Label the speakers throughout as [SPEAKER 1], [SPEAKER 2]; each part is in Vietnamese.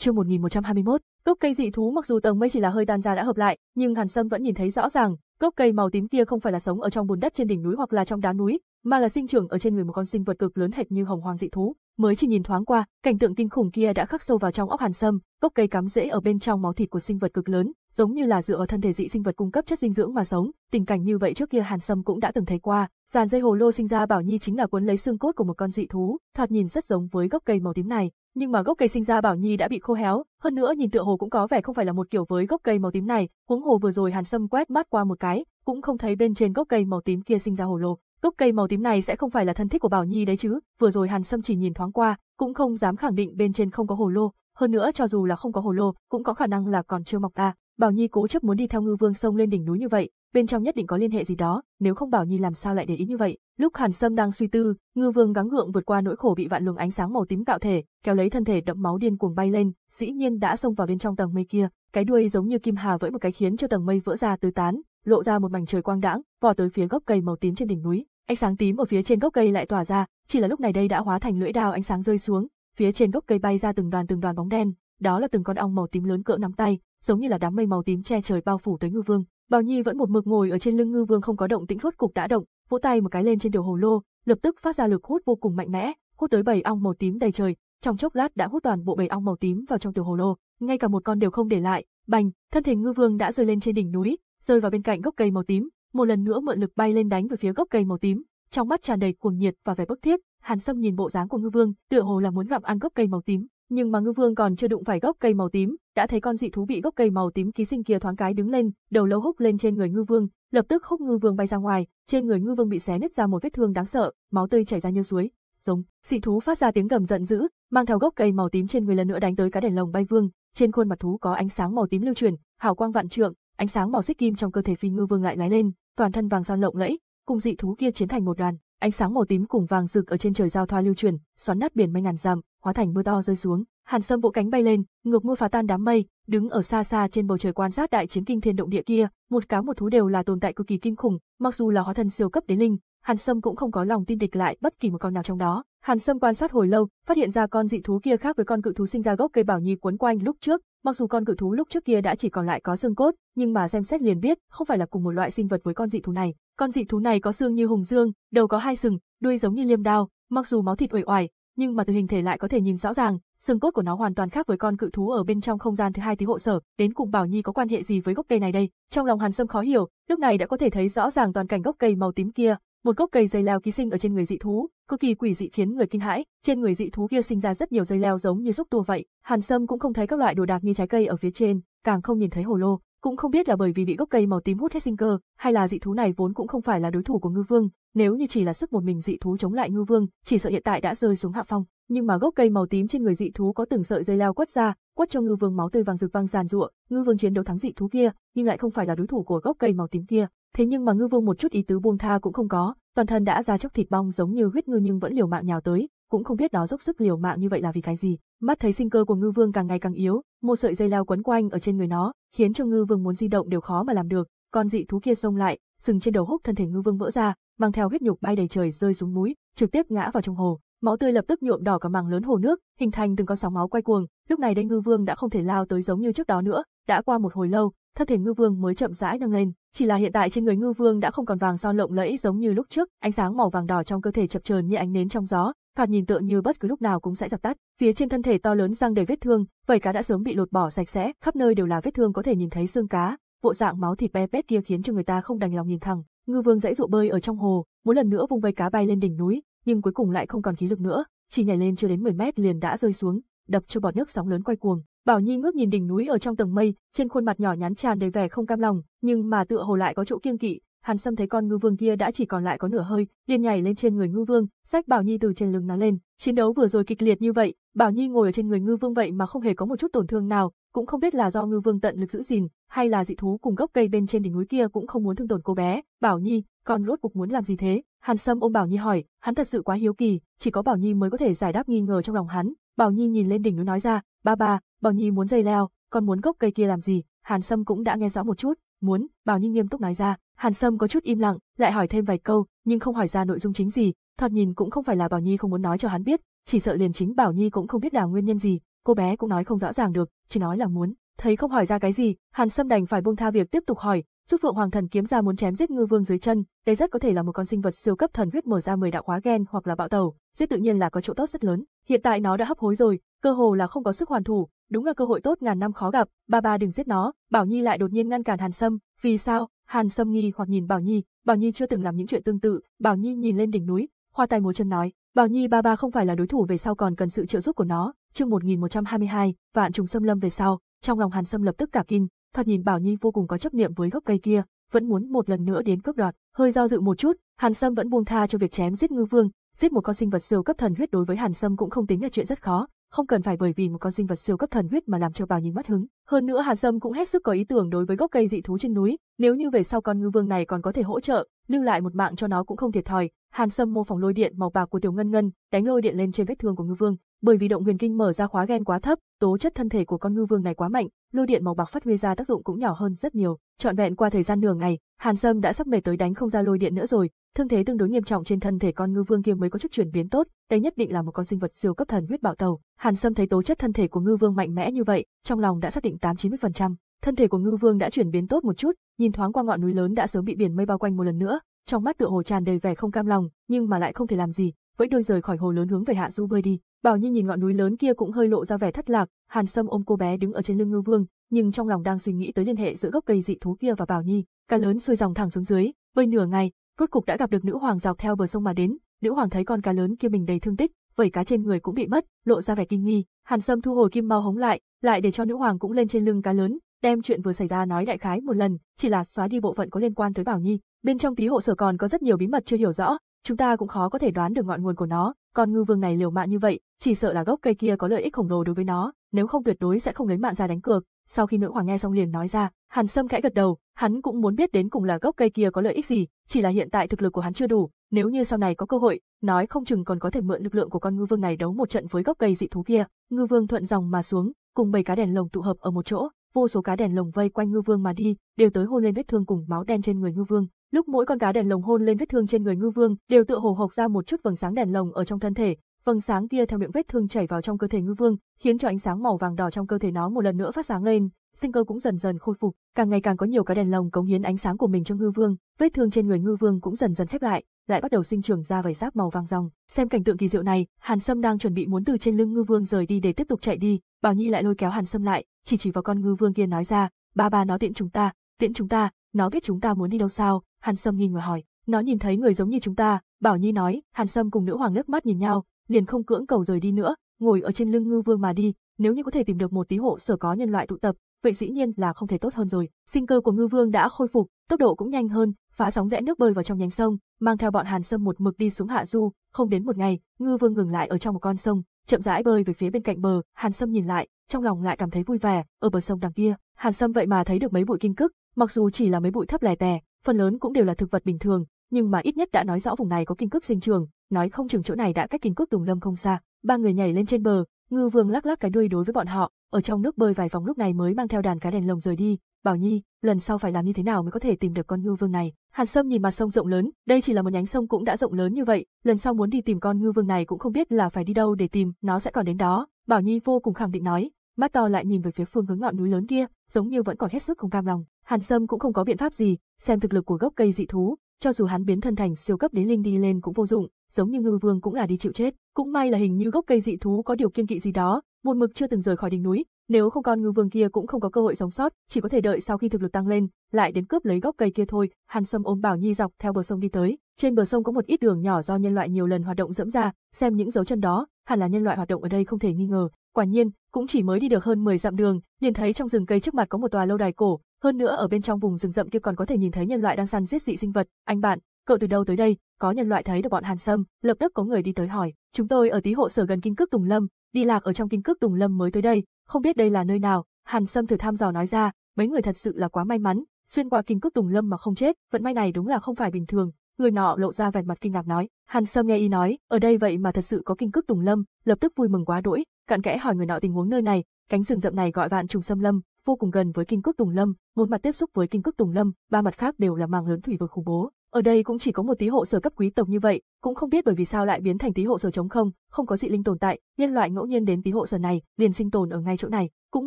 [SPEAKER 1] Chương 1121, gốc cây dị thú mặc dù tầng mây chỉ là hơi tan ra đã hợp lại, nhưng Hàn Sâm vẫn nhìn thấy rõ ràng, gốc cây màu tím kia không phải là sống ở trong bùn đất trên đỉnh núi hoặc là trong đá núi, mà là sinh trưởng ở trên người một con sinh vật cực lớn hệt như hồng hoàng dị thú. Mới chỉ nhìn thoáng qua, cảnh tượng kinh khủng kia đã khắc sâu vào trong óc Hàn Sâm, gốc cây cắm rễ ở bên trong máu thịt của sinh vật cực lớn, giống như là dựa vào thân thể dị sinh vật cung cấp chất dinh dưỡng mà sống, tình cảnh như vậy trước kia Hàn Sâm cũng đã từng thấy qua, dàn dây hồ lô sinh ra bảo nhi chính là cuốn lấy xương cốt của một con dị thú, thoạt nhìn rất giống với gốc cây màu tím này, nhưng mà gốc cây sinh ra Bảo Nhi đã bị khô héo, hơn nữa nhìn tựa hồ cũng có vẻ không phải là một kiểu với gốc cây màu tím này, huống hồ vừa rồi Hàn Sâm quét mắt qua một cái, cũng không thấy bên trên gốc cây màu tím kia sinh ra hồ lô. Gốc cây màu tím này sẽ không phải là thân thích của Bảo Nhi đấy chứ, vừa rồi Hàn Sâm chỉ nhìn thoáng qua, cũng không dám khẳng định bên trên không có hồ lô, hơn nữa cho dù là không có hồ lô, cũng có khả năng là còn chưa mọc ra. Bảo Nhi cố chấp muốn đi theo Ngư Vương sông lên đỉnh núi như vậy, bên trong nhất định có liên hệ gì đó, nếu không Bảo Nhi làm sao lại để ý như vậy. Lúc Hàn Sâm đang suy tư, Ngư Vương gắng gượng vượt qua nỗi khổ bị vạn luồng ánh sáng màu tím cạo thể, kéo lấy thân thể đẫm máu điên cuồng bay lên, dĩ nhiên đã xông vào bên trong tầng mây kia, cái đuôi giống như kim hà với một cái khiến cho tầng mây vỡ ra tứ tán, lộ ra một mảnh trời quang đãng, vò tới phía gốc cây màu tím trên đỉnh núi. Ánh sáng tím ở phía trên gốc cây lại tỏa ra, chỉ là lúc này đây đã hóa thành lưỡi đao ánh sáng rơi xuống, phía trên gốc cây bay ra từng đoàn từng đoàn bóng đen, đó là từng con ong màu tím lớn cỡ nắm tay, giống như là đám mây màu tím che trời bao phủ tới Ngư Vương. Bảo Nhi vẫn một mực ngồi ở trên lưng ngư vương không có động tĩnh rốt cục đã động, vỗ tay một cái lên trên tiểu hồ lô, lập tức phát ra lực hút vô cùng mạnh mẽ, hút tới bảy ong màu tím đầy trời, trong chốc lát đã hút toàn bộ bảy ong màu tím vào trong tiểu hồ lô, ngay cả một con đều không để lại. Bành, thân thể ngư vương đã rơi lên trên đỉnh núi, rơi vào bên cạnh gốc cây màu tím, một lần nữa mượn lực bay lên đánh về phía gốc cây màu tím, trong mắt tràn đầy cuồng nhiệt và vẻ bức thiết, Hàn Sâm nhìn bộ dáng của ngư vương, tựa hồ là muốn gặm ăn gốc cây màu tím nhưng mà ngư vương còn chưa đụng phải gốc cây màu tím, đã thấy con dị thú bị gốc cây màu tím ký sinh kia thoáng cái đứng lên, đầu lâu húc lên trên người ngư vương, lập tức húc ngư vương bay ra ngoài, trên người ngư vương bị xé nứt ra một vết thương đáng sợ, máu tươi chảy ra như suối. Giống, dị thú phát ra tiếng gầm giận dữ, mang theo gốc cây màu tím trên người lần nữa đánh tới cá đèn lồng bay vương, trên khuôn mặt thú có ánh sáng màu tím lưu chuyển, hào quang vạn trượng, ánh sáng màu xích kim trong cơ thể phi ngư vương lại lóe lên, toàn thân vàng son lộng lẫy, cùng dị thú kia chiến thành một đoàn. Ánh sáng màu tím cùng vàng rực ở trên trời giao thoa lưu truyền, xoắn nát biển mây ngàn dặm, hóa thành mưa to rơi xuống. Hàn Sâm vỗ cánh bay lên, ngược mưa phá tan đám mây, đứng ở xa xa trên bầu trời quan sát đại chiến kinh thiên động địa kia, một cá một thú đều là tồn tại cực kỳ kinh khủng, mặc dù là hóa thân siêu cấp đế linh, Hàn Sâm cũng không có lòng tin địch lại bất kỳ một con nào trong đó. Hàn Sâm quan sát hồi lâu, phát hiện ra con dị thú kia khác với con cự thú sinh ra gốc cây bảo nhi quấn quanh lúc trước, Mặc dù con cự thú lúc trước kia đã chỉ còn lại có xương cốt, nhưng mà xem xét liền biết, không phải là cùng một loại sinh vật với con dị thú này. Con dị thú này có xương như hùng dương, đầu có hai sừng, đuôi giống như liêm đao, mặc dù máu thịt uể oải, nhưng mà từ hình thể lại có thể nhìn rõ ràng, xương cốt của nó hoàn toàn khác với con cự thú ở bên trong không gian thứ hai tí hộ sở, đến cùng Bảo Nhi có quan hệ gì với gốc cây này đây? Trong lòng Hàn Sâm khó hiểu, lúc này đã có thể thấy rõ ràng toàn cảnh gốc cây màu tím kia, một gốc cây dây leo ký sinh ở trên người dị thú, cực kỳ quỷ dị khiến người kinh hãi, trên người dị thú kia sinh ra rất nhiều dây leo giống như xúc tua vậy, Hàn Sâm cũng không thấy các loại đồ đạc như trái cây ở phía trên, càng không nhìn thấy hồ lô, cũng không biết là bởi vì bị gốc cây màu tím hút hết sinh cơ, hay là dị thú này vốn cũng không phải là đối thủ của Ngư Vương, nếu như chỉ là sức một mình dị thú chống lại Ngư Vương, chỉ sợ hiện tại đã rơi xuống hạ phong, nhưng mà gốc cây màu tím trên người dị thú có từng sợi dây leo quất ra, quất cho Ngư Vương máu tươi vàng rực vang giàn giụa, Ngư Vương chiến đấu thắng dị thú kia, nhưng lại không phải là đối thủ của gốc cây màu tím kia, thế nhưng mà ngư vương một chút ý tứ buông tha cũng không có, toàn thân đã ra chóc thịt bong giống như huyết ngư nhưng vẫn liều mạng nhào tới, cũng không biết đó dốc sức liều mạng như vậy là vì cái gì. Mắt thấy sinh cơ của ngư vương càng ngày càng yếu, một sợi dây leo quấn quanh ở trên người nó, khiến cho ngư vương muốn di động đều khó mà làm được, còn dị thú kia xông lại, sừng trên đầu húc thân thể ngư vương vỡ ra, mang theo huyết nhục bay đầy trời rơi xuống núi, trực tiếp ngã vào trong hồ. Máu tươi lập tức nhuộm đỏ cả mảng lớn hồ nước, hình thành từng con sóng máu quay cuồng, lúc này đây ngư vương đã không thể lao tới giống như trước đó nữa, đã qua một hồi lâu, thân thể ngư vương mới chậm rãi nâng lên. Chỉ là hiện tại trên người ngư vương đã không còn vàng son lộng lẫy giống như lúc trước, ánh sáng màu vàng đỏ trong cơ thể chập chờn như ánh nến trong gió, thoạt nhìn tựa như bất cứ lúc nào cũng sẽ dập tắt. Phía trên thân thể to lớn răng đầy vết thương, vảy cá đã sớm bị lột bỏ sạch sẽ, khắp nơi đều là vết thương có thể nhìn thấy xương cá. Bộ dạng máu thịt be bét kia khiến cho người ta không đành lòng nhìn thẳng. Ngư vương dãy dụ bơi ở trong hồ, mỗi lần nữa vung vây cá bay lên đỉnh núi, nhưng cuối cùng lại không còn khí lực nữa, chỉ nhảy lên chưa đến 10 mét liền đã rơi xuống, đập cho bọt nước sóng lớn quay cuồng. Bảo Nhi ngước nhìn đỉnh núi ở trong tầng mây, trên khuôn mặt nhỏ nhắn tràn đầy vẻ không cam lòng, nhưng mà tựa hồ lại có chỗ kiêng kỵ. Hàn Sâm thấy con ngư vương kia đã chỉ còn lại có nửa hơi, liền nhảy lên trên người ngư vương, rách Bảo Nhi từ trên lưng nó lên. Chiến đấu vừa rồi kịch liệt như vậy, Bảo Nhi ngồi ở trên người ngư vương vậy mà không hề có một chút tổn thương nào, cũng không biết là do ngư vương tận lực giữ gìn, hay là dị thú cùng gốc cây bên trên đỉnh núi kia cũng không muốn thương tổn cô bé. Bảo Nhi, con rốt cục muốn làm gì thế? Hàn Sâm ôm Bảo Nhi hỏi, hắn thật sự quá hiếu kỳ, chỉ có Bảo Nhi mới có thể giải đáp nghi ngờ trong lòng hắn. Bảo Nhi nhìn lên đỉnh núi nói ra, ba ba, Bảo Nhi muốn dây leo, còn muốn gốc cây kia làm gì? Hàn Sâm cũng đã nghe rõ một chút, muốn, Bảo Nhi nghiêm túc nói ra, Hàn Sâm có chút im lặng, lại hỏi thêm vài câu, nhưng không hỏi ra nội dung chính gì, thoạt nhìn cũng không phải là Bảo Nhi không muốn nói cho hắn biết, chỉ sợ liền chính Bảo Nhi cũng không biết là nguyên nhân gì, cô bé cũng nói không rõ ràng được, chỉ nói là muốn, thấy không hỏi ra cái gì, Hàn Sâm đành phải buông tha việc tiếp tục hỏi, Trúc Phượng Hoàng Thần kiếm ra muốn chém giết Ngư Vương dưới chân, đây rất có thể là một con sinh vật siêu cấp thần huyết mở ra 10 đạo hóa gen hoặc là bạo tàu, giết tự nhiên là có chỗ tốt rất lớn. Hiện tại nó đã hấp hối rồi, cơ hồ là không có sức hoàn thủ, đúng là cơ hội tốt ngàn năm khó gặp, ba ba đừng giết nó, Bảo Nhi lại đột nhiên ngăn cản Hàn Sâm, vì sao? Hàn Sâm nghi hoặc nhìn Bảo Nhi, Bảo Nhi chưa từng làm những chuyện tương tự, Bảo Nhi nhìn lên đỉnh núi, hoa tai múa chân nói, Bảo Nhi ba ba không phải là đối thủ về sau còn cần sự trợ giúp của nó. Chương 1122, vạn trùng xâm lâm về sau, trong lòng Hàn Sâm lập tức cả kinh, thoạt nhìn Bảo Nhi vô cùng có chấp niệm với gốc cây kia, vẫn muốn một lần nữa đến cướp đoạt. Hơi do dự một chút, Hàn Sâm vẫn buông tha cho việc chém giết ngư vương, giết một con sinh vật siêu cấp thần huyết đối với Hàn Sâm cũng không tính là chuyện rất khó, không cần phải bởi vì một con sinh vật siêu cấp thần huyết mà làm cho Bảo Nhi mất hứng. Hơn nữa Hàn Sâm cũng hết sức có ý tưởng đối với gốc cây dị thú trên núi, nếu như về sau con ngư vương này còn có thể hỗ trợ, lưu lại một mạng cho nó cũng không thiệt thòi, Hàn Sâm mô phỏng lôi điện màu bạc của Tiểu Ngân Ngân, đánh lôi điện lên trên vết thương của Ngư Vương, bởi vì động huyền kinh mở ra khóa gen quá thấp, tố chất thân thể của con ngư vương này quá mạnh, lôi điện màu bạc phát huy ra tác dụng cũng nhỏ hơn rất nhiều. Trọn vẹn qua thời gian nửa ngày, Hàn Sâm đã sắp mệt tới đánh không ra lôi điện nữa rồi, thương thế tương đối nghiêm trọng trên thân thể con ngư vương kia mới có chút chuyển biến tốt, đây nhất định là một con sinh vật siêu cấp thần huyết bạo tàu. Hàn Sâm thấy tố chất thân thể của ngư vương mạnh mẽ như vậy, trong lòng đã xác định 8-90%. Thân thể của ngư vương đã chuyển biến tốt một chút, nhìn thoáng qua ngọn núi lớn đã sớm bị biển mây bao quanh một lần nữa, trong mắt tựa hồ tràn đầy vẻ không cam lòng, nhưng mà lại không thể làm gì, vẫy đôi rời khỏi hồ lớn hướng về hạ du bơi đi. Bảo Nhi nhìn ngọn núi lớn kia cũng hơi lộ ra vẻ thất lạc, Hàn Sâm ôm cô bé đứng ở trên lưng Ngư Vương, nhưng trong lòng đang suy nghĩ tới liên hệ giữa gốc cây dị thú kia và Bảo Nhi, cá lớn xuôi dòng thẳng xuống dưới, bơi nửa ngày, rốt cục đã gặp được nữ hoàng dọc theo bờ sông mà đến, nữ hoàng thấy con cá lớn kia mình đầy thương tích, vảy cá trên người cũng bị mất, lộ ra vẻ kinh nghi, Hàn Sâm thu hồi kim mau hống lại, lại để cho nữ hoàng cũng lên trên lưng cá lớn, đem chuyện vừa xảy ra nói đại khái một lần, chỉ là xóa đi bộ phận có liên quan tới Bảo Nhi, Bên trong tí hộ sở còn có rất nhiều bí mật chưa hiểu rõ, chúng ta cũng khó có thể đoán được ngọn nguồn của nó, còn ngư vương này liều mạng như vậy, chỉ sợ là gốc cây kia có lợi ích khổng lồ đối với nó, nếu không tuyệt đối sẽ không lấy mạng ra đánh cược. Sau khi nữ hoàng nghe xong liền nói ra, Hàn Sâm khẽ gật đầu, hắn cũng muốn biết đến cùng là gốc cây kia có lợi ích gì, chỉ là hiện tại thực lực của hắn chưa đủ, nếu như sau này có cơ hội, nói không chừng còn có thể mượn lực lượng của con ngư vương này đấu một trận với gốc cây dị thú kia. Ngư vương thuận dòng mà xuống, cùng bảy cá đèn lồng tụ hợp ở một chỗ, vô số cá đèn lồng vây quanh ngư vương mà đi, đều tới hôn lên vết thương cùng máu đen trên người ngư vương. Lúc mỗi con cá đèn lồng hôn lên vết thương trên người ngư vương, đều tựa hồ hộc ra một chút vầng sáng đèn lồng ở trong thân thể, vầng sáng kia theo miệng vết thương chảy vào trong cơ thể ngư vương, khiến cho ánh sáng màu vàng đỏ trong cơ thể nó một lần nữa phát sáng lên, sinh cơ cũng dần dần khôi phục, càng ngày càng có nhiều cá đèn lồng cống hiến ánh sáng của mình cho ngư vương, vết thương trên người ngư vương cũng dần dần khép lại, lại bắt đầu sinh trưởng ra vảy giáp màu vàng ròng. Xem cảnh tượng kỳ diệu này, Hàn Sâm đang chuẩn bị muốn từ trên lưng ngư vương rời đi để tiếp tục chạy đi, Bảo Nhi lại lôi kéo Hàn Sâm lại, chỉ chỉ vào con ngư vương kia nói ra, ba ba nó tiện chúng ta, tiện chúng ta, nó biết chúng ta muốn đi đâu sao, Hàn Sâm nghi ngờ hỏi, nó nhìn thấy người giống như chúng ta, Bảo Nhi nói, Hàn Sâm cùng nữ hoàng nước mắt nhìn nhau, liền không cưỡng cầu rời đi nữa, ngồi ở trên lưng ngư vương mà đi, nếu như có thể tìm được một tí hộ sở có nhân loại tụ tập, vậy dĩ nhiên là không thể tốt hơn rồi. Sinh cơ của ngư vương đã khôi phục, tốc độ cũng nhanh hơn, phá sóng rẽ nước bơi vào trong nhánh sông, mang theo bọn Hàn Sâm một mực đi xuống hạ du, không đến một ngày, ngư vương ngừng lại ở trong một con sông, chậm rãi bơi về phía bên cạnh bờ, Hàn Sâm nhìn lại, trong lòng lại cảm thấy vui vẻ, ở bờ sông đằng kia, Hàn Sâm vậy mà thấy được mấy bụi kinh cức, mặc dù chỉ là mấy bụi thấp lè tè, phần lớn cũng đều là thực vật bình thường, nhưng mà ít nhất đã nói rõ vùng này có kinh cức sinh trưởng, nói không chừng chỗ này đã cách kinh cức Tùng Lâm không xa. Ba người nhảy lên trên bờ, Ngư Vương lắc lắc cái đuôi đối với bọn họ, ở trong nước bơi vài vòng lúc này mới mang theo đàn cá đèn lồng rời đi, Bảo Nhi, lần sau phải làm như thế nào mới có thể tìm được con ngư vương này? Hàn Sâm nhìn mặt sông rộng lớn, đây chỉ là một nhánh sông cũng đã rộng lớn như vậy, lần sau muốn đi tìm con ngư vương này cũng không biết là phải đi đâu để tìm, nó sẽ còn đến đó. Bảo Nhi vô cùng khẳng định nói, mắt to lại nhìn về phía phương hướng ngọn núi lớn kia, giống như vẫn còn hết sức không cam lòng. Hàn Sâm cũng không có biện pháp gì, xem thực lực của gốc cây dị thú, cho dù hắn biến thân thành siêu cấp đế linh đi lên cũng vô dụng, giống như ngư vương cũng là đi chịu chết. Cũng may là hình như gốc cây dị thú có điều kiên kỵ gì đó, một mực chưa từng rời khỏi đỉnh núi, nếu không con ngư vương kia cũng không có cơ hội sống sót, chỉ có thể đợi sau khi thực lực tăng lên, lại đến cướp lấy gốc cây kia thôi. Hàn Sâm ôm Bảo Nhi dọc theo bờ sông đi tới, trên bờ sông có một ít đường nhỏ do nhân loại nhiều lần hoạt động dẫm ra, xem những dấu chân đó, hẳn là nhân loại hoạt động ở đây không thể nghi ngờ. Quả nhiên, cũng chỉ mới đi được hơn 10 dặm đường, liền thấy trong rừng cây trước mặt có một tòa lâu đài cổ, hơn nữa ở bên trong vùng rừng rậm kia còn có thể nhìn thấy nhân loại đang săn giết dị sinh vật. Anh bạn, cậu từ đâu tới đây? Có nhân loại thấy được bọn Hàn Sâm, lập tức có người đi tới hỏi. Chúng tôi ở tí hộ sở gần kinh cước Tùng Lâm, đi lạc ở trong kinh cước Tùng Lâm mới tới đây, không biết đây là nơi nào, Hàn Sâm thử thăm dò nói ra, mấy người thật sự là quá may mắn, xuyên qua kinh cước tùng lâm mà không chết, vận may này đúng là không phải bình thường. Người nọ lộ ra vẻ mặt kinh ngạc nói, Hàn Sâm nghe y nói, ở đây vậy mà thật sự có kinh cước tùng lâm, lập tức vui mừng quá đỗi, cặn kẽ hỏi người nọ tình huống nơi này, cánh rừng rậm này gọi vạn trùng sâm lâm, vô cùng gần với kinh cước tùng lâm, một mặt tiếp xúc với kinh cước tùng lâm, ba mặt khác đều là màng lớn thủy vực khủng bố, ở đây cũng chỉ có một tí hộ sở cấp quý tộc như vậy, cũng không biết bởi vì sao lại biến thành tí hộ sở trống không, không có dị linh tồn tại, nhân loại ngẫu nhiên đến tí hộ sở này, liền sinh tồn ở ngay chỗ này. Cũng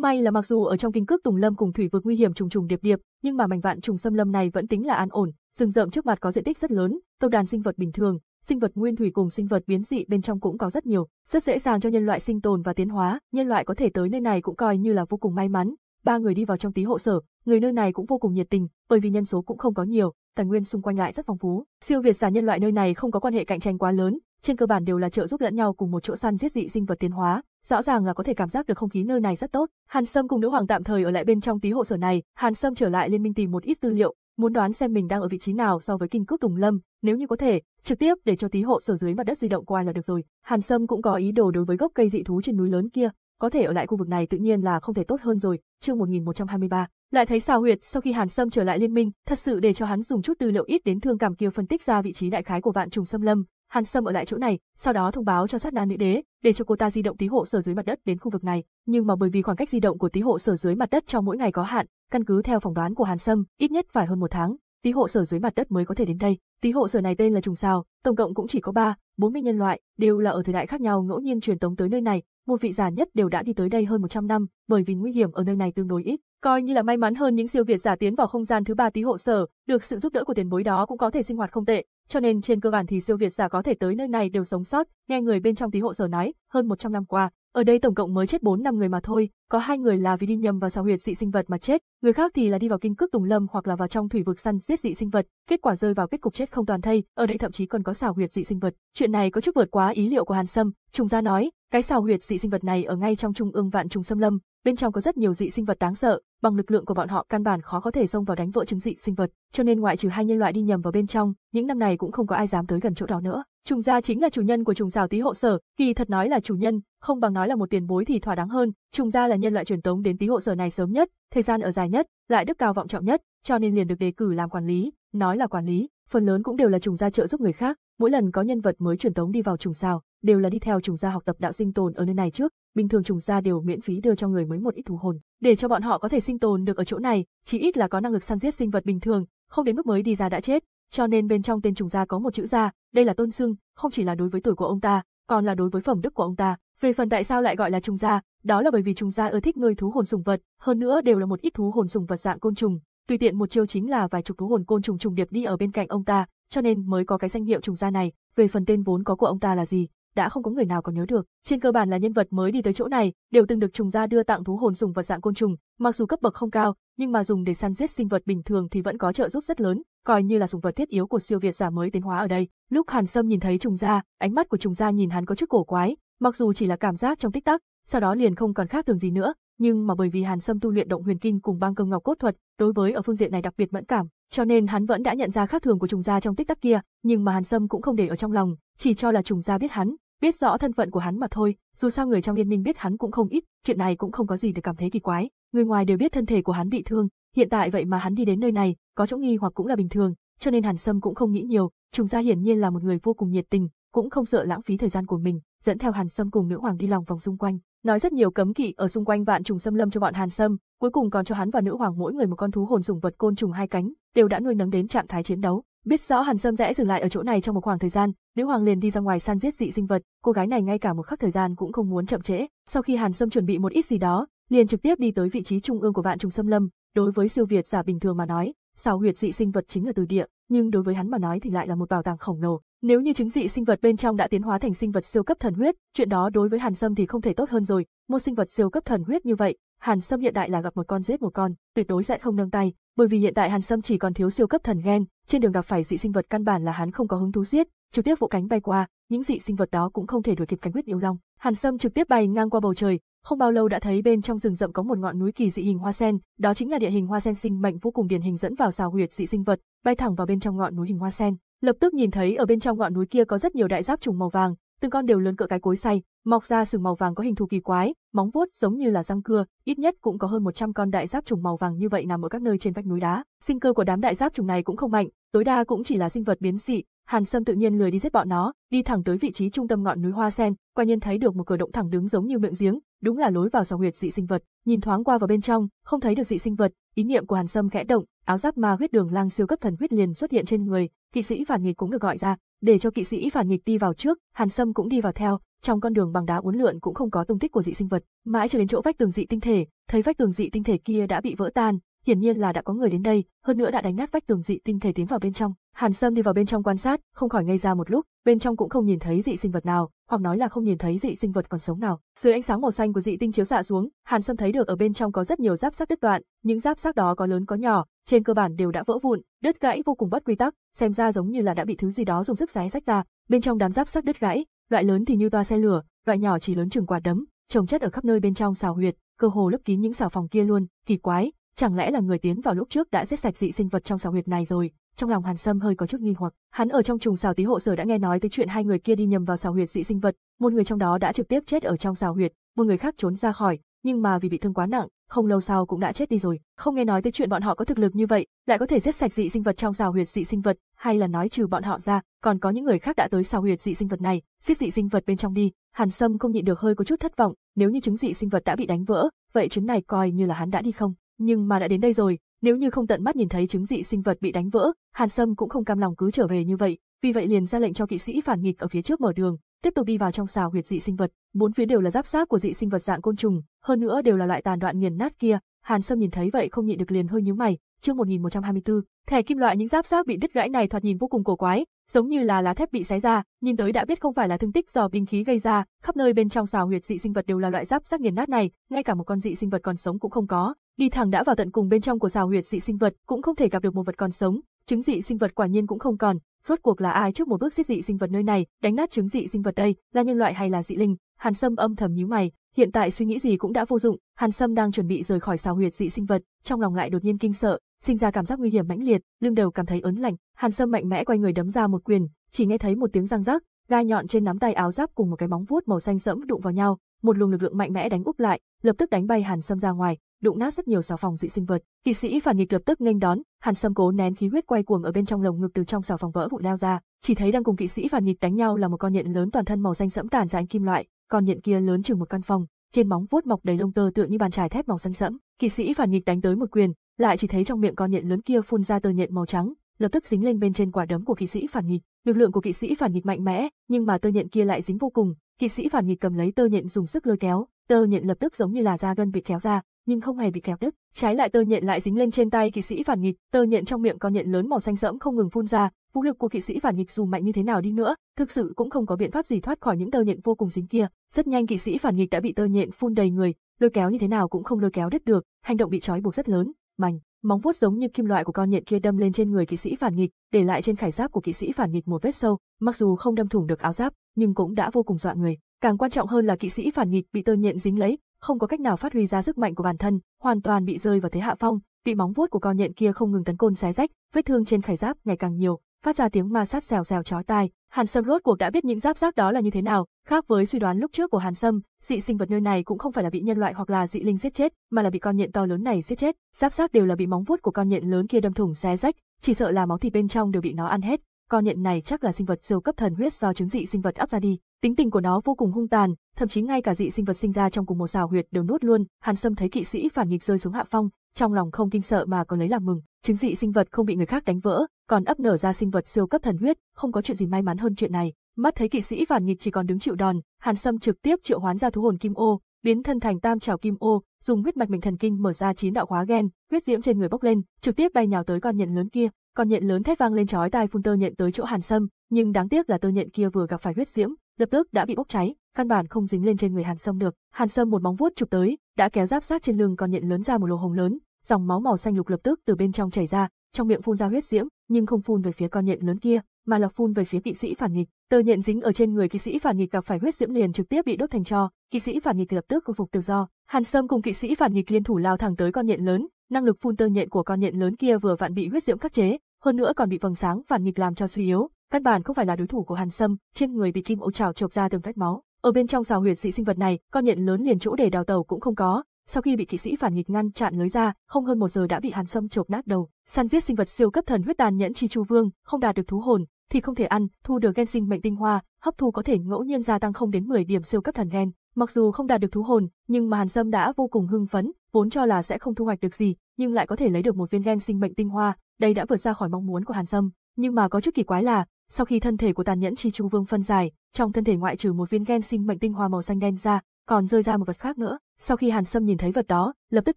[SPEAKER 1] may là mặc dù ở trong kinh cước Tùng Lâm cùng thủy vực nguy hiểm trùng trùng điệp điệp, nhưng mà mảnh vạn trùng xâm lâm này vẫn tính là an ổn, rừng rậm trước mặt có diện tích rất lớn, tộc đàn sinh vật bình thường, sinh vật nguyên thủy cùng sinh vật biến dị bên trong cũng có rất nhiều, rất dễ dàng cho nhân loại sinh tồn và tiến hóa, nhân loại có thể tới nơi này cũng coi như là vô cùng may mắn. Ba người đi vào trong tí hộ sở, người nơi này cũng vô cùng nhiệt tình, bởi vì nhân số cũng không có nhiều, tài nguyên xung quanh lại rất phong phú. Siêu việt giả nhân loại nơi này không có quan hệ cạnh tranh quá lớn, trên cơ bản đều là trợ giúp lẫn nhau cùng một chỗ săn giết dị sinh vật tiến hóa, rõ ràng là có thể cảm giác được không khí nơi này rất tốt. Hàn Sâm cùng nữ hoàng tạm thời ở lại bên trong tí hộ sở này, Hàn Sâm trở lại liên minh tìm một ít tư liệu, muốn đoán xem mình đang ở vị trí nào so với kinh cước Tùng Lâm, nếu như có thể, trực tiếp để cho tí hộ sở dưới mặt đất di động qua là được rồi. Hàn Sâm cũng có ý đồ đối với gốc cây dị thú trên núi lớn kia, có thể ở lại khu vực này tự nhiên là không thể tốt hơn rồi. Chương 1123, lại thấy xào huyệt sau khi Hàn Sâm trở lại liên minh, thật sự để cho hắn dùng chút tư liệu ít đến thương cảm kia phân tích ra vị trí đại khái của vạn trùng xâm lâm. Hàn Sâm ở lại chỗ này, sau đó thông báo cho sát na nữ đế, để cho cô ta di động tí hộ sở dưới mặt đất đến khu vực này. Nhưng mà bởi vì khoảng cách di động của tí hộ sở dưới mặt đất trong mỗi ngày có hạn, căn cứ theo phỏng đoán của Hàn Sâm, ít nhất phải hơn một tháng, tí hộ sở dưới mặt đất mới có thể đến đây. Tí hộ sở này tên là trùng sao, tổng cộng cũng chỉ có ba, bốn 40 nhân loại, đều là ở thời đại khác nhau ngẫu nhiên truyền tống tới nơi này, một vị già nhất đều đã đi tới đây hơn một trăm năm, bởi vì nguy hiểm ở nơi này tương đối ít, Coi như là may mắn hơn những siêu việt giả tiến vào không gian thứ ba tí hộ sở, được sự giúp đỡ của tiền bối đó cũng có thể sinh hoạt không tệ, cho nên trên cơ bản thì siêu việt giả có thể tới nơi này đều sống sót, nghe người bên trong tí hộ sở nói, hơn 100 năm qua, ở đây tổng cộng mới chết 4 năm người mà thôi, có hai người là vì đi nhầm vào xào huyệt dị sinh vật mà chết, người khác thì là đi vào kinh cước tùng lâm hoặc là vào trong thủy vực săn giết dị sinh vật, kết quả rơi vào kết cục chết không toàn thây, ở đây thậm chí còn có xảo huyệt dị sinh vật. Chuyện này có chút vượt quá ý liệu của Hàn Sâm, trùng gia nói, cái xảo huyệt dị sinh vật này ở ngay trong trung ương vạn trùng xâm lâm, bên trong có rất nhiều dị sinh vật đáng sợ, bằng lực lượng của bọn họ căn bản khó có thể xông vào đánh vỡ trứng dị sinh vật, cho nên ngoại trừ hai nhân loại đi nhầm vào bên trong, những năm này cũng không có ai dám tới gần chỗ đó nữa. Trùng gia chính là chủ nhân của trùng rào tí hộ sở, kỳ thật nói là chủ nhân, không bằng nói là một tiền bối thì thỏa đáng hơn, trùng gia là nhân loại truyền tống đến tí hộ sở này sớm nhất, thời gian ở dài nhất, lại đức cao vọng trọng nhất, cho nên liền được đề cử làm quản lý, nói là quản lý, phần lớn cũng đều là trùng gia trợ giúp người khác, mỗi lần có nhân vật mới truyền tống đi vào trùng sao, đều là đi theo trùng gia học tập đạo sinh tồn ở nơi này trước, bình thường trùng gia đều miễn phí đưa cho người mới một ít thú hồn, để cho bọn họ có thể sinh tồn được ở chỗ này, chỉ ít là có năng lực săn giết sinh vật bình thường, không đến mức mới đi ra đã chết, cho nên bên trong tên trùng gia có một chữ gia, đây là tôn xưng, không chỉ là đối với tuổi của ông ta, còn là đối với phẩm đức của ông ta. Về phần tại sao lại gọi là trùng gia, đó là bởi vì trùng gia ưa thích nuôi thú hồn sùng vật, hơn nữa đều là một ít thú hồn sùng vật dạng côn trùng, tùy tiện một chiêu chính là vài chục thú hồn côn trùng trùng điệp đi ở bên cạnh ông ta, cho nên mới có cái danh hiệu trùng gia này, về phần tên vốn có của ông ta là gì, đã không có người nào có nhớ được. Trên cơ bản là nhân vật mới đi tới chỗ này đều từng được trùng gia đưa tặng thú hồn dùng vật dạng côn trùng, mặc dù cấp bậc không cao, nhưng mà dùng để săn giết sinh vật bình thường thì vẫn có trợ giúp rất lớn, coi như là dùng vật thiết yếu của siêu việt giả mới tiến hóa ở đây. Lúc Hàn Sâm nhìn thấy trùng gia, ánh mắt của trùng gia nhìn hắn có chút cổ quái, mặc dù chỉ là cảm giác trong tích tắc, sau đó liền không còn khác thường gì nữa, nhưng mà bởi vì Hàn Sâm tu luyện động huyền kinh cùng băng công ngọc cốt thuật, đối với ở phương diện này đặc biệt mẫn cảm, cho nên hắn vẫn đã nhận ra khác thường của trùng gia trong tích tắc kia, nhưng mà Hàn Sâm cũng không để ở trong lòng, chỉ cho là trùng gia biết hắn, biết rõ thân phận của hắn mà thôi, dù sao người trong liên minh biết hắn cũng không ít, chuyện này cũng không có gì để cảm thấy kỳ quái, người ngoài đều biết thân thể của hắn bị thương, hiện tại vậy mà hắn đi đến nơi này, có chỗ nghi hoặc cũng là bình thường, cho nên Hàn Sâm cũng không nghĩ nhiều, trùng gia hiển nhiên là một người vô cùng nhiệt tình, cũng không sợ lãng phí thời gian của mình, dẫn theo Hàn Sâm cùng nữ hoàng đi lòng vòng xung quanh, nói rất nhiều cấm kỵ ở xung quanh vạn trùng xâm lâm cho bọn Hàn Sâm, cuối cùng còn cho hắn và nữ hoàng mỗi người một con thú hồn sủng vật côn trùng hai cánh, đều đã nuôi nấng đến trạng thái chiến đấu. Biết rõ Hàn Sâm sẽ dừng lại ở chỗ này trong một khoảng thời gian, nữ hoàng liền đi ra ngoài săn giết dị sinh vật, cô gái này ngay cả một khắc thời gian cũng không muốn chậm trễ. Sau khi Hàn Sâm chuẩn bị một ít gì đó, liền trực tiếp đi tới vị trí trung ương của vạn trùng xâm lâm. Đối với siêu việt giả bình thường mà nói, xào huyệt dị sinh vật chính là từ địa, nhưng đối với hắn mà nói thì lại là một bảo tàng khổng lồ. Nếu như chứng dị sinh vật bên trong đã tiến hóa thành sinh vật siêu cấp thần huyết, chuyện đó đối với Hàn Sâm thì không thể tốt hơn rồi. Một sinh vật siêu cấp thần huyết như vậy, Hàn Sâm hiện đại là gặp một con giết một con, tuyệt đối sẽ không nâng tay, bởi vì hiện tại Hàn Sâm chỉ còn thiếu siêu cấp thần gen, trên đường gặp phải dị sinh vật căn bản là hắn không có hứng thú giết, trực tiếp vỗ cánh bay qua, những dị sinh vật đó cũng không thể đuổi kịp cánh huyết yêu long. Hàn Sâm trực tiếp bay ngang qua bầu trời, không bao lâu đã thấy bên trong rừng rậm có một ngọn núi kỳ dị hình hoa sen, đó chính là địa hình hoa sen sinh mệnh vô cùng điển hình dẫn vào xào huyệt dị sinh vật, bay thẳng vào bên trong ngọn núi hình hoa sen. Lập tức nhìn thấy ở bên trong ngọn núi kia có rất nhiều đại giáp trùng màu vàng, từng con đều lớn cỡ cái cối xay, mọc ra sừng màu vàng có hình thù kỳ quái, móng vuốt giống như là răng cưa, ít nhất cũng có hơn 100 con đại giáp trùng màu vàng như vậy nằm ở các nơi trên vách núi đá. Sinh cơ của đám đại giáp trùng này cũng không mạnh, tối đa cũng chỉ là sinh vật biến dị. Hàn Sâm tự nhiên lười đi giết bọn nó, đi thẳng tới vị trí trung tâm ngọn núi Hoa Sen, quả nhiên thấy được một cửa động thẳng đứng giống như miệng giếng, đúng là lối vào xào huyệt dị sinh vật, nhìn thoáng qua vào bên trong, không thấy được dị sinh vật, ý niệm của Hàn Sâm khẽ động, áo giáp ma huyết đường lang siêu cấp thần huyết liền xuất hiện trên người, kỵ sĩ phản nghịch cũng được gọi ra, để cho kỵ sĩ phản nghịch đi vào trước, Hàn Sâm cũng đi vào theo, trong con đường bằng đá uốn lượn cũng không có tung tích của dị sinh vật, mãi cho đến chỗ vách tường dị tinh thể, thấy vách tường dị tinh thể kia đã bị vỡ tan, hiển nhiên là đã có người đến đây, hơn nữa đã đánh nát vách tường dị tinh thể tiến vào bên trong. Hàn Sâm đi vào bên trong quan sát, không khỏi ngây ra một lúc, bên trong cũng không nhìn thấy dị sinh vật nào, hoặc nói là không nhìn thấy dị sinh vật còn sống nào. Dưới ánh sáng màu xanh của dị tinh chiếu xạ dạ xuống, Hàn Sâm thấy được ở bên trong có rất nhiều giáp xác đứt đoạn, những giáp xác đó có lớn có nhỏ, trên cơ bản đều đã vỡ vụn, đứt gãy vô cùng bất quy tắc, xem ra giống như là đã bị thứ gì đó dùng sức xé rách ra. Bên trong đám giáp xác đứt gãy, loại lớn thì như toa xe lửa, loại nhỏ chỉ lớn chừng quả đấm, chồng chất ở khắp nơi bên trong xào huyệt, cơ hồ lấp kín những xào phòng kia luôn, kỳ quái, chẳng lẽ là người tiến vào lúc trước đã giết sạch dị sinh vật trong xào huyệt này rồi? Trong lòng Hàn Sâm hơi có chút nghi hoặc, hắn ở trong trùng xào tí hộ sở đã nghe nói tới chuyện hai người kia đi nhầm vào xào huyệt dị sinh vật, một người trong đó đã trực tiếp chết ở trong xào huyệt, một người khác trốn ra khỏi, nhưng mà vì bị thương quá nặng, không lâu sau cũng đã chết đi rồi. Không nghe nói tới chuyện bọn họ có thực lực như vậy, lại có thể giết sạch dị sinh vật trong xào huyệt dị sinh vật, hay là nói trừ bọn họ ra, còn có những người khác đã tới xào huyệt dị sinh vật này, giết dị sinh vật bên trong đi. Hàn Sâm không nhịn được hơi có chút thất vọng, nếu như trứng dị sinh vật đã bị đánh vỡ, vậy trứng này coi như là hắn đã đi không nhưng mà đã đến đây rồi, nếu như không tận mắt nhìn thấy chứng dị sinh vật bị đánh vỡ, Hàn Sâm cũng không cam lòng cứ trở về như vậy, vì vậy liền ra lệnh cho kỵ sĩ phản nghịch ở phía trước mở đường, tiếp tục đi vào trong xào huyệt dị sinh vật, bốn phía đều là giáp xác của dị sinh vật dạng côn trùng, hơn nữa đều là loại tàn đoạn nghiền nát kia, Hàn Sâm nhìn thấy vậy không nhịn được liền hơi nhíu mày, chương 1124, thẻ kim loại những giáp xác bị đứt gãy này thoạt nhìn vô cùng cổ quái, giống như là lá thép bị xé ra, nhìn tới đã biết không phải là thương tích do binh khí gây ra, khắp nơi bên trong xào huyệt dị sinh vật đều là loại giáp xác nghiền nát này, ngay cả một con dị sinh vật còn sống cũng không có, đi thẳng đã vào tận cùng bên trong của xào huyệt dị sinh vật, cũng không thể gặp được một vật còn sống, trứng dị sinh vật quả nhiên cũng không còn, rốt cuộc là ai trước một bước giết dị sinh vật nơi này, đánh nát trứng dị sinh vật đây, là nhân loại hay là dị linh? Hàn Sâm âm thầm nhíu mày, hiện tại suy nghĩ gì cũng đã vô dụng, Hàn Sâm đang chuẩn bị rời khỏi xào huyệt dị sinh vật, trong lòng lại đột nhiên kinh sợ, sinh ra cảm giác nguy hiểm mãnh liệt, lưng đầu cảm thấy ớn lạnh, Hàn Sâm mạnh mẽ quay người đấm ra một quyền, chỉ nghe thấy một tiếng răng rắc, gai nhọn trên nắm tay áo giáp cùng một cái móng vuốt màu xanh sẫm đụng vào nhau, một luồng lực lượng mạnh mẽ đánh úp lại, lập tức đánh bay Hàn Sâm ra ngoài, đụng nát rất nhiều sào phòng dị sinh vật. Kỵ sĩ phản nghịch lập tức nghênh đón, Hàn Sâm cố nén khí huyết quay cuồng ở bên trong lồng ngực từ trong sào phòng vỡ vụn lao ra, chỉ thấy đang cùng kỵ sĩ phản nghịch đánh nhau là một con nhện lớn toàn thân màu xanh sẫm tàn ra ánh kim loại, con nhện kia lớn chừng một căn phòng, trên móng vuốt mọc đầy lông tơ tựa như bàn chải thép màu xanh sẫm. Kỵ sĩ phản nghịch đánh tới một quyền, lại chỉ thấy trong miệng con nhện lớn kia phun ra tơ nhện màu trắng, lập tức dính lên bên trên quả đấm của kỵ sĩ phản nghịch. Lực lượng của kỵ sĩ phản nghịch mạnh mẽ, nhưng mà tơ nhện kia lại dính vô cùng. Kỵ sĩ phản nghịch cầm lấy tơ nhện dùng sức lôi kéo, tơ nhện lập tức giống như là da gân bị kéo ra, nhưng không hề bị kéo đứt. Trái lại tơ nhện lại dính lên trên tay kỵ sĩ phản nghịch, tơ nhện trong miệng con nhện lớn màu xanh sẫm không ngừng phun ra. Vũ lực của kỵ sĩ phản nghịch dù mạnh như thế nào đi nữa, thực sự cũng không có biện pháp gì thoát khỏi những tơ nhện vô cùng dính kia. Rất nhanh kỵ sĩ phản nghịch đã bị tơ nhện phun đầy người, lôi kéo như thế nào cũng không lôi kéo đứt được, hành động bị trói buộc rất lớn mảnh, móng vuốt giống như kim loại của con nhện kia đâm lên trên người kỵ sĩ phản nghịch, để lại trên khải giáp của kỵ sĩ phản nghịch một vết sâu, mặc dù không đâm thủng được áo giáp, nhưng cũng đã vô cùng dọa người. Càng quan trọng hơn là kỵ sĩ phản nghịch bị tơ nhện dính lấy, không có cách nào phát huy ra sức mạnh của bản thân, hoàn toàn bị rơi vào thế hạ phong, bị móng vuốt của con nhện kia không ngừng tấn côn xé rách, vết thương trên khải giáp ngày càng nhiều, phát ra tiếng ma sát rèo rèo chói tai. Hàn Sâm rốt cuộc đã biết những giáp giác đó là như thế nào, khác với suy đoán lúc trước của Hàn Sâm, dị sinh vật nơi này cũng không phải là bị nhân loại hoặc là dị linh giết chết, mà là bị con nhện to lớn này giết chết, giáp giác đều là bị móng vuốt của con nhện lớn kia đâm thủng xé rách, chỉ sợ là máu thịt bên trong đều bị nó ăn hết. Con nhện này chắc là sinh vật siêu cấp thần huyết do trứng dị sinh vật ấp ra đi, tính tình của nó vô cùng hung tàn, thậm chí ngay cả dị sinh vật sinh ra trong cùng một xào huyệt đều nuốt luôn. Hàn Sâm thấy kỵ sĩ phản nghịch rơi xuống hạ phong, trong lòng không kinh sợ mà còn lấy làm mừng, chứng dị sinh vật không bị người khác đánh vỡ, còn ấp nở ra sinh vật siêu cấp thần huyết, không có chuyện gì may mắn hơn chuyện này. Mắt thấy kỵ sĩ Vạn nghịch chỉ còn đứng chịu đòn, Hàn Sâm trực tiếp triệu hoán ra thú hồn kim ô, biến thân thành tam trảo kim ô, dùng huyết mạch mình thần kinh mở ra chín đạo khóa gen, huyết diễm trên người bốc lên, trực tiếp bay nhào tới con nhện lớn kia. Con nhện lớn thét vang lên chói tai phun tơ nhện tới chỗ Hàn Sâm, nhưng đáng tiếc là tơ nhện kia vừa gặp phải huyết diễm, lập tức đã bị bốc cháy, căn bản không dính lên trên người Hàn Sâm được. Hàn Sâm một móng vuốt chụp tới, đã kéo giáp sát trên lưng con nhện lớn ra một lỗ hồng lớn, dòng máu màu xanh lục lập tức từ bên trong chảy ra, trong miệng phun ra huyết diễm, nhưng không phun về phía con nhện lớn kia, mà là phun về phía kỵ sĩ phản nghịch. Tờ nhện dính ở trên người kỵ sĩ phản nghịch gặp phải huyết diễm liền trực tiếp bị đốt thành tro, kỵ sĩ phản nghịch lập tức khôi phục tự do. Hàn Sâm cùng kỵ sĩ phản nghịch liên thủ lao thẳng tới con nhện lớn, năng lực phun tơ nhện của con nhện lớn kia vừa vặn bị huyết diễm khắc chế, hơn nữa còn bị vầng sáng phản nghịch làm cho suy yếu, căn bản không phải là đối thủ của Hàn Sâm, trên người bị kim ấu trảo chộp ra từng vết máu. Ở bên trong xào huyệt dị sinh vật này, con nhện lớn liền chỗ để đào tàu cũng không có, sau khi bị kỵ sĩ phản nghịch ngăn chặn lối ra, không hơn một giờ đã bị Hàn Sâm chộp nát đầu. Săn giết sinh vật siêu cấp thần huyết tàn nhẫn chi chu vương, không đạt được thú hồn, thì không thể ăn, thu được gen sinh mệnh tinh hoa, hấp thu có thể ngẫu nhiên gia tăng không đến 10 điểm siêu cấp thần gen. Mặc dù không đạt được thú hồn, nhưng mà Hàn Sâm đã vô cùng hưng phấn, vốn cho là sẽ không thu hoạch được gì, nhưng lại có thể lấy được một viên gen sinh mệnh tinh hoa, đây đã vượt ra khỏi mong muốn của Hàn Sâm. Nhưng mà có chút kỳ quái là, sau khi thân thể của tàn nhẫn chi trung vương phân giải, trong thân thể ngoại trừ một viên gen sinh mệnh tinh hoa màu xanh đen ra, còn rơi ra một vật khác nữa. Sau khi Hàn Sâm nhìn thấy vật đó, lập tức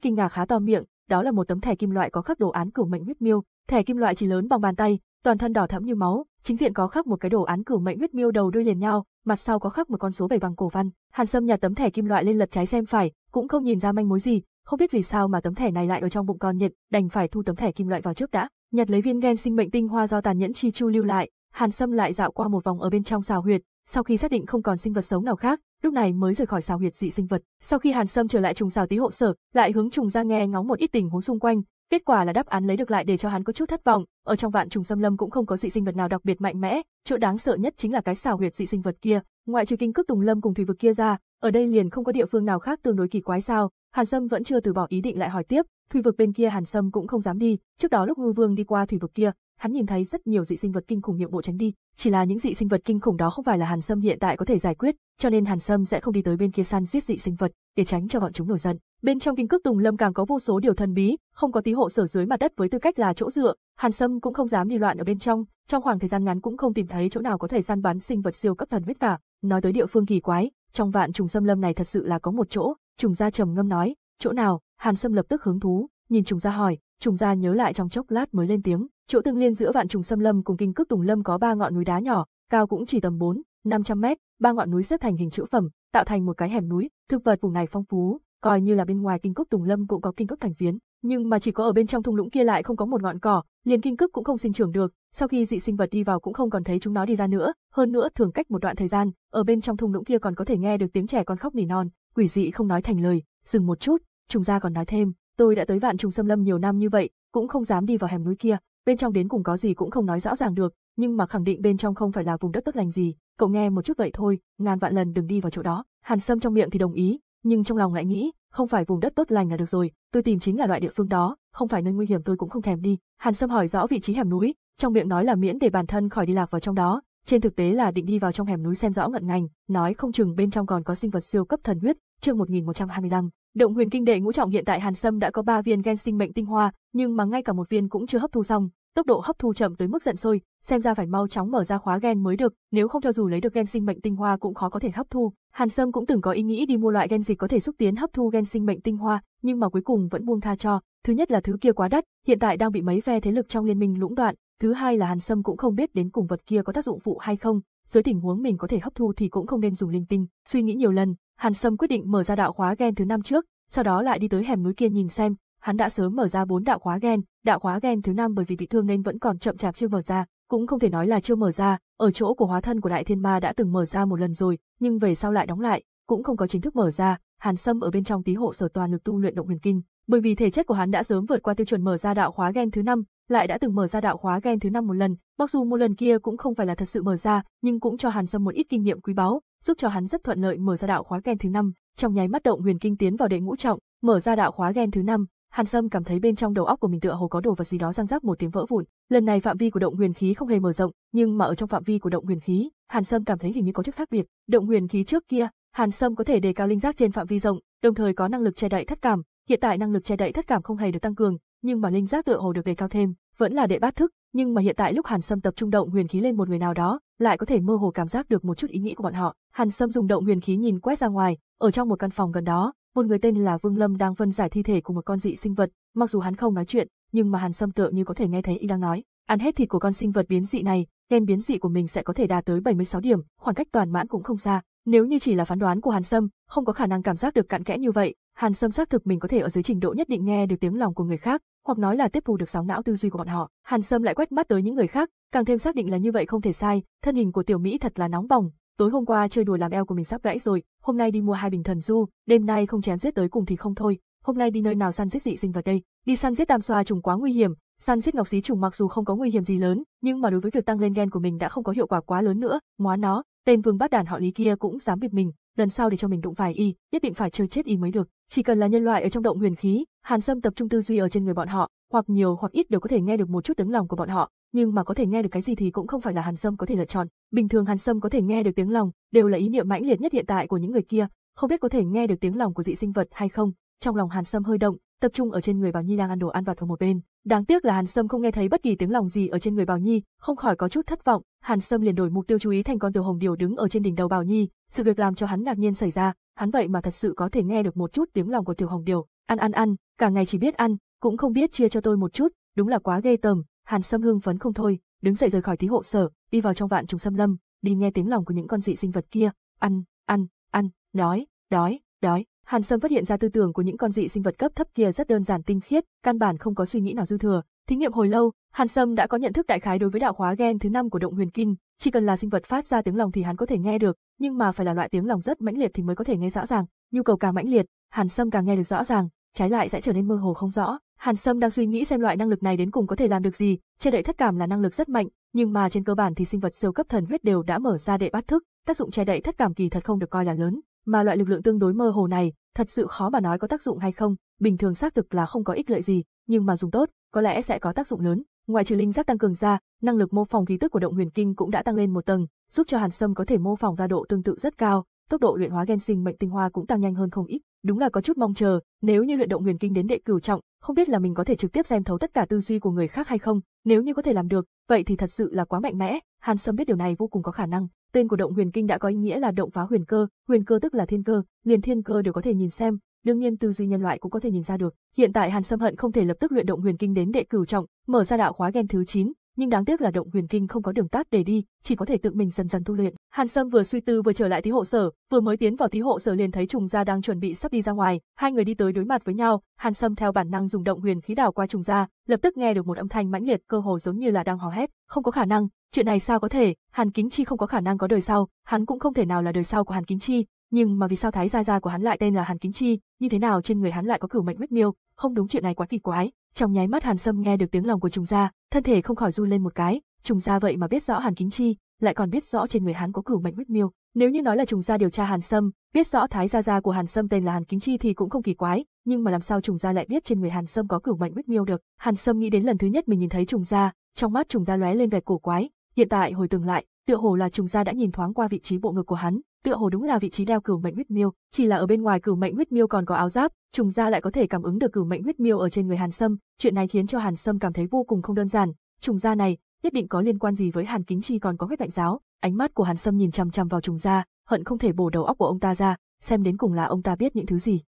[SPEAKER 1] kinh ngạc khá to miệng, đó là một tấm thẻ kim loại có khắc đồ án cửu mệnh huyết miêu, thẻ kim loại chỉ lớn bằng bàn tay, toàn thân đỏ thẫm như máu, chính diện có khắc một cái đồ án cửu mệnh huyết miêu đầu đuôi liền nhau, mặt sau có khắc một con số bảy bằng cổ văn. Hàn Sâm nhặt tấm thẻ kim loại lên lật trái xem phải, cũng không nhìn ra manh mối gì, không biết vì sao mà tấm thẻ này lại ở trong bụng con nhện, đành phải thu tấm thẻ kim loại vào trước đã. Nhặt lấy viên gen sinh mệnh tinh hoa do tàn nhẫn chi chu lưu lại, Hàn Sâm lại dạo qua một vòng ở bên trong xào huyệt, sau khi xác định không còn sinh vật sống nào khác, lúc này mới rời khỏi xào huyệt dị sinh vật. Sau khi Hàn Sâm trở lại trùng xào tí hộ sở, lại hướng trùng ra nghe ngóng một ít tình huống xung quanh, kết quả là đáp án lấy được lại để cho hắn có chút thất vọng, ở trong vạn trùng xâm lâm cũng không có dị sinh vật nào đặc biệt mạnh mẽ, chỗ đáng sợ nhất chính là cái xào huyệt dị sinh vật kia, ngoại trừ kinh cước tùng lâm cùng thủy vực kia ra, ở đây liền không có địa phương nào khác tương đối kỳ quái sao? Hàn Sâm vẫn chưa từ bỏ ý định lại hỏi tiếp, thủy vực bên kia Hàn Sâm cũng không dám đi, trước đó lúc Ngư Vương đi qua thủy vực kia, hắn nhìn thấy rất nhiều dị sinh vật kinh khủng nhượng bộ tránh đi, chỉ là những dị sinh vật kinh khủng đó không phải là Hàn Sâm hiện tại có thể giải quyết, cho nên Hàn Sâm sẽ không đi tới bên kia săn giết dị sinh vật, để tránh cho bọn chúng nổi giận. Bên trong kinh cước Tùng Lâm càng có vô số điều thần bí, không có tí hộ sở dưới mặt đất với tư cách là chỗ dựa, Hàn Sâm cũng không dám đi loạn ở bên trong, trong khoảng thời gian ngắn cũng không tìm thấy chỗ nào có thể săn bắn sinh vật siêu cấp thần huyết cả. Nói tới địa phương kỳ quái, trong vạn trùng xâm lâm này thật sự là có một chỗ, trùng gia trầm ngâm nói, chỗ nào? Hàn Sâm lập tức hứng thú, nhìn trùng gia hỏi, trùng gia nhớ lại trong chốc lát mới lên tiếng, Chỗ tương liên giữa vạn trùng xâm lâm cùng kinh cước tùng lâm có ba ngọn núi đá nhỏ, cao cũng chỉ tầm bốn, năm trăm mét, ba ngọn núi xếp thành hình chữ phẩm, tạo thành một cái hẻm núi, thực vật vùng này phong phú, coi như là bên ngoài kinh cước tùng lâm cũng có kinh cước cảnh phiến, nhưng mà chỉ có ở bên trong thung lũng kia lại không có một ngọn cỏ, liền kinh cước cũng không sinh trưởng được, sau khi dị sinh vật đi vào cũng không còn thấy chúng nó đi ra nữa, hơn nữa thường cách một đoạn thời gian, ở bên trong thung lũng kia còn có thể nghe được tiếng trẻ con khóc nỉ non, quỷ dị không nói thành lời, dừng một chút, trùng gia còn nói thêm, tôi đã tới vạn trùng xâm lâm nhiều năm như vậy, cũng không dám đi vào hẻm núi kia, bên trong đến cùng có gì cũng không nói rõ ràng được, nhưng mà khẳng định bên trong không phải là vùng đất tốt lành gì, cậu nghe một chút vậy thôi, ngàn vạn lần đừng đi vào chỗ đó. Hàn Sâm trong miệng thì đồng ý, nhưng trong lòng lại nghĩ, không phải vùng đất tốt lành là được rồi, tôi tìm chính là loại địa phương đó, không phải nơi nguy hiểm tôi cũng không thèm đi. Hàn Sâm hỏi rõ vị trí hẻm núi, trong miệng nói là miễn để bản thân khỏi đi lạc vào trong đó, trên thực tế là định đi vào trong hẻm núi xem rõ ngận ngành, nói không chừng bên trong còn có sinh vật siêu cấp thần huyết, chương 1125, Động huyền kinh đệ ngũ trọng hiện tại Hàn Sâm đã có 3 viên gen sinh mệnh tinh hoa, nhưng mà ngay cả một viên cũng chưa hấp thu xong, tốc độ hấp thu chậm tới mức giận sôi, xem ra phải mau chóng mở ra khóa gen mới được, nếu không cho dù lấy được gen sinh mệnh tinh hoa cũng khó có thể hấp thu. Hàn Sâm cũng từng có ý nghĩ đi mua loại gen dịch có thể xúc tiến hấp thu gen sinh mệnh tinh hoa, nhưng mà cuối cùng vẫn buông tha cho, thứ nhất là thứ kia quá đắt, hiện tại đang bị mấy phe thế lực trong liên minh lũng đoạn, thứ hai là Hàn Sâm cũng không biết đến cùng vật kia có tác dụng phụ hay không, dưới tình huống mình có thể hấp thu thì cũng không nên dùng linh tinh. Suy nghĩ nhiều lần, Hàn Sâm quyết định mở ra đạo khóa gen thứ năm trước, sau đó lại đi tới hẻm núi kia nhìn xem, hắn đã sớm mở ra bốn đạo khóa gen, đạo khóa gen thứ năm bởi vì bị thương nên vẫn còn chậm chạp chưa mở ra, cũng không thể nói là chưa mở ra, ở chỗ của hóa thân của Đại Thiên Ma đã từng mở ra một lần rồi, nhưng về sau lại đóng lại, cũng không có chính thức mở ra, Hàn Sâm ở bên trong tí hộ sở toàn lực tu luyện động huyền kinh, bởi vì thể chất của hắn đã sớm vượt qua tiêu chuẩn mở ra đạo khóa gen thứ năm, lại đã từng mở ra đạo khóa gen thứ năm một lần, mặc dù một lần kia cũng không phải là thật sự mở ra, nhưng cũng cho Hàn Sâm một ít kinh nghiệm quý báu, giúp cho hắn rất thuận lợi mở ra đạo khóa gen thứ năm, trong nháy mắt động huyền kinh tiến vào đệ ngũ trọng, mở ra đạo khóa gen thứ năm, Hàn Sâm cảm thấy bên trong đầu óc của mình tựa hồ có đồ vật gì đó răng rắc một tiếng vỡ vụn, lần này phạm vi của động huyền khí không hề mở rộng, nhưng mà ở trong phạm vi của động huyền khí, Hàn Sâm cảm thấy hình như có chút khác biệt, động huyền khí trước kia, Hàn Sâm có thể đề cao linh giác trên phạm vi rộng, đồng thời có năng lực che đậy thất cảm, hiện tại năng lực che đậy thất cảm không hề được tăng cường, nhưng mà linh giác tựa hồ được đề cao thêm, vẫn là đệ bát thức, nhưng mà hiện tại lúc Hàn Sâm tập trung động huyền khí lên một người nào đó, lại có thể mơ hồ cảm giác được một chút ý nghĩ của bọn họ. Hàn Sâm dùng động huyền khí nhìn quét ra ngoài, ở trong một căn phòng gần đó, một người tên là Vương Lâm đang phân giải thi thể của một con dị sinh vật, mặc dù hắn không nói chuyện, nhưng mà Hàn Sâm tựa như có thể nghe thấy y đang nói, ăn hết thịt của con sinh vật biến dị này, nên biến dị của mình sẽ có thể đạt tới 76 điểm, khoảng cách toàn mãn cũng không xa. Nếu như chỉ là phán đoán của Hàn Sâm, không có khả năng cảm giác được cặn kẽ như vậy, Hàn Sâm xác thực mình có thể ở dưới trình độ nhất định nghe được tiếng lòng của người khác, hoặc nói là tiếp thu được sóng não tư duy của bọn họ. Hàn Sâm lại quét mắt tới những người khác, càng thêm xác định là như vậy không thể sai, thân hình của tiểu Mỹ thật là nóng bỏng, tối hôm qua chơi đùa làm eo của mình sắp gãy rồi, hôm nay đi mua hai bình thần du, đêm nay không chém giết tới cùng thì không thôi, hôm nay đi nơi nào săn giết dị sinh vật đây, đi săn giết tam xoa trùng quá nguy hiểm, săn giết ngọc xí trùng mặc dù không có nguy hiểm gì lớn, nhưng mà đối với việc tăng lên gen của mình đã không có hiệu quả quá lớn nữa, móa nó, tên vương bát đàn họ Lý kia cũng dám bịp mình, lần sau để cho mình đụng phải y, nhất định phải chơi chết y mới được. Chỉ cần là nhân loại ở trong động huyền khí, Hàn Sâm tập trung tư duy ở trên người bọn họ, hoặc nhiều hoặc ít đều có thể nghe được một chút tiếng lòng của bọn họ, nhưng mà có thể nghe được cái gì thì cũng không phải là Hàn Sâm có thể lựa chọn. Bình thường Hàn Sâm có thể nghe được tiếng lòng, đều là ý niệm mãnh liệt nhất hiện tại của những người kia, không biết có thể nghe được tiếng lòng của dị sinh vật hay không. Trong lòng Hàn Sâm hơi động, tập trung ở trên người Bảo Nhi đang ăn đồ ăn vặt ở một bên. Đáng tiếc là Hàn Sâm không nghe thấy bất kỳ tiếng lòng gì ở trên người Bảo Nhi, không khỏi có chút thất vọng. Hàn Sâm liền đổi mục tiêu chú ý thành con tiểu hồng điều đứng ở trên đỉnh đầu Bảo Nhi, sự việc làm cho hắn ngạc nhiên xảy ra, hắn vậy mà thật sự có thể nghe được một chút tiếng lòng của Tiểu Hồng Điều, ăn ăn ăn, cả ngày chỉ biết ăn, cũng không biết chia cho tôi một chút, đúng là quá ghê tởm, Hàn Sâm hưng phấn không thôi, đứng dậy rời khỏi tí hộ sở, đi vào trong vạn trùng xâm lâm, đi nghe tiếng lòng của những con dị sinh vật kia, ăn, ăn, ăn, đói, đói, đói. Hàn Sâm phát hiện ra tư tưởng của những con dị sinh vật cấp thấp kia rất đơn giản tinh khiết, căn bản không có suy nghĩ nào dư thừa. Thí nghiệm hồi lâu, Hàn Sâm đã có nhận thức đại khái đối với đạo hóa gen thứ năm của động huyền kinh, chỉ cần là sinh vật phát ra tiếng lòng thì hắn có thể nghe được, nhưng mà phải là loại tiếng lòng rất mãnh liệt thì mới có thể nghe rõ ràng, nhu cầu càng mãnh liệt, Hàn Sâm càng nghe được rõ ràng, trái lại sẽ trở nên mơ hồ không rõ. Hàn Sâm đang suy nghĩ xem loại năng lực này đến cùng có thể làm được gì, che đậy thất cảm là năng lực rất mạnh, nhưng mà trên cơ bản thì sinh vật siêu cấp thần huyết đều đã mở ra để bắt thức, tác dụng che đậy thất cảm kỳ thật không được coi là lớn, mà loại lực lượng tương đối mơ hồ này, thật sự khó mà nói có tác dụng hay không, bình thường xác thực là không có ích lợi gì, nhưng mà dùng tốt, có lẽ sẽ có tác dụng lớn. Ngoài trừ linh giác tăng cường ra, năng lực mô phỏng khí tức của động huyền kinh cũng đã tăng lên một tầng, giúp cho Hàn Sâm có thể mô phỏng ra độ tương tự rất cao, tốc độ luyện hóa gen sinh mệnh tinh hoa cũng tăng nhanh hơn không ít, đúng là có chút mong chờ, nếu như luyện động huyền kinh đến đệ cửu trọng, không biết là mình có thể trực tiếp xem thấu tất cả tư duy của người khác hay không, nếu như có thể làm được, vậy thì thật sự là quá mạnh mẽ, Hàn Sâm biết điều này vô cùng có khả năng. Tên của động huyền kinh đã có ý nghĩa là động phá huyền cơ, huyền cơ tức là thiên cơ, liền thiên cơ đều có thể nhìn xem, đương nhiên tư duy nhân loại cũng có thể nhìn ra được. Hiện tại Hàn Sâm hận không thể lập tức luyện động huyền kinh đến đệ cửu trọng, mở ra đạo khóa gen thứ 9, nhưng đáng tiếc là động huyền kinh không có đường tắt để đi, chỉ có thể tự mình dần dần tu luyện. Hàn Sâm vừa suy tư vừa trở lại tí hộ sở, vừa mới tiến vào tí hộ sở liền thấy Trùng Gia đang chuẩn bị sắp đi ra ngoài, hai người đi tới đối mặt với nhau, Hàn Sâm theo bản năng dùng động huyền khí đảo qua Trùng Gia, lập tức nghe được một âm thanh mãnh liệt cơ hồ giống như là đang hò hét, không có khả năng, chuyện này sao có thể, Hàn Kính Chi không có khả năng có đời sau, hắn cũng không thể nào là đời sau của Hàn Kính Chi, nhưng mà vì sao thái gia gia của hắn lại tên là Hàn Kính Chi, như thế nào trên người hắn lại có cửu mệnh huyết miêu, không đúng chuyện này quá kỳ quái. Trong nháy mắt Hàn Sâm nghe được tiếng lòng của trùng gia, thân thể không khỏi run lên một cái, trùng gia vậy mà biết rõ Hàn Kính Chi, lại còn biết rõ trên người hắn có cửu mệnh huyết miêu. Nếu như nói là trùng gia điều tra Hàn Sâm, biết rõ thái gia gia của Hàn Sâm tên là Hàn Kính Chi thì cũng không kỳ quái, nhưng mà làm sao trùng gia lại biết trên người Hàn Sâm có cửu mệnh huyết miêu được? Hàn Sâm nghĩ đến lần thứ nhất mình nhìn thấy trùng gia, trong mắt trùng gia lóe lên vẻ cổ quái, hiện tại hồi tưởng lại, tựa hồ là trùng gia đã nhìn thoáng qua vị trí bộ ngực của hắn, tựa hồ đúng là vị trí đeo cửu mệnh huyết miêu, chỉ là ở bên ngoài cửu mệnh huyết miêu còn có áo giáp, trùng gia lại có thể cảm ứng được cửu mệnh huyết miêu ở trên người Hàn Sâm, chuyện này khiến cho Hàn Sâm cảm thấy vô cùng không đơn giản, trùng gia này nhất định có liên quan gì với Hàn Kính Chi còn có huyết bệnh giáo, ánh mắt của Hàn Sâm nhìn chằm chằm vào trùng gia, hận không thể bổ đầu óc của ông ta ra, xem đến cùng là ông ta biết những thứ gì.